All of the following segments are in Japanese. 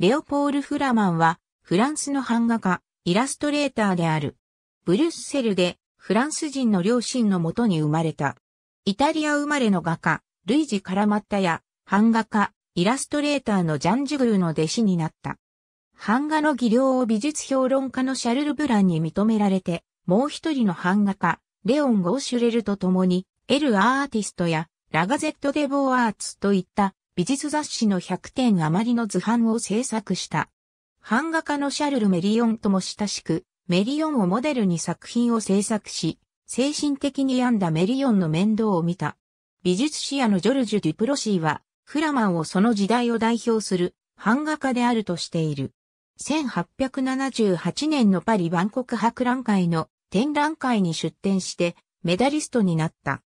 レオポール・フラマンは、フランスの版画家、イラストレーターである。ブリュッセルで、フランス人の両親のもとに生まれた。イタリア生まれの画家、ルイジ・カラマッタや、版画家、イラストレーターのジャン・ジュグルの弟子になった。版画の技量を美術評論家のシャルル・ブランに認められて、もう一人の版画家、レオン・ゴーシュレルと共に、エル・アーティストや、ラガゼット・デ・ボー・アーツといった美術雑誌の100点余りの図版を制作した。版画家のシャルル・メリオンとも親しく、メリオンをモデルに作品を制作し、精神的に病んだメリオンの面倒を見た。美術史家のジョルジュ・デュプロシーは、フラマンをその時代を代表する版画家であるとしている。1878年のパリ万国博覧会の展覧会に出展してメダリストになった。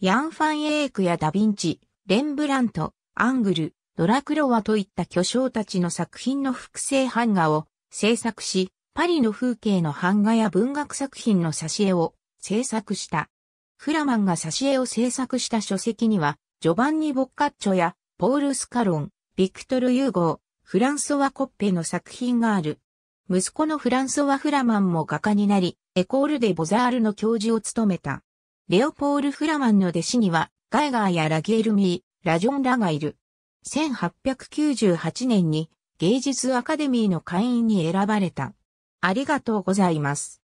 ヤン・ファン・エークやダ・ヴィンチ、レンブラント、アングル、ドラクロワといった巨匠たちの作品の複製版画を制作し、パリの風景の版画や文学作品の挿絵を制作した。フラマンが挿絵を制作した書籍には、ジョバンニ・ボッカッチョやポール・スカロン、ビクトル・ユーゴー、フランソワ・コッペの作品がある。息子のフランソワ・フラマンも画家になり、エコールでボザールの教授を務めた。レオポール・フラマンの弟子には、ガイガーやラゲール・ミー、ラジョンらがいる。1898年に芸術アカデミーの会員に選ばれた。ありがとうございます。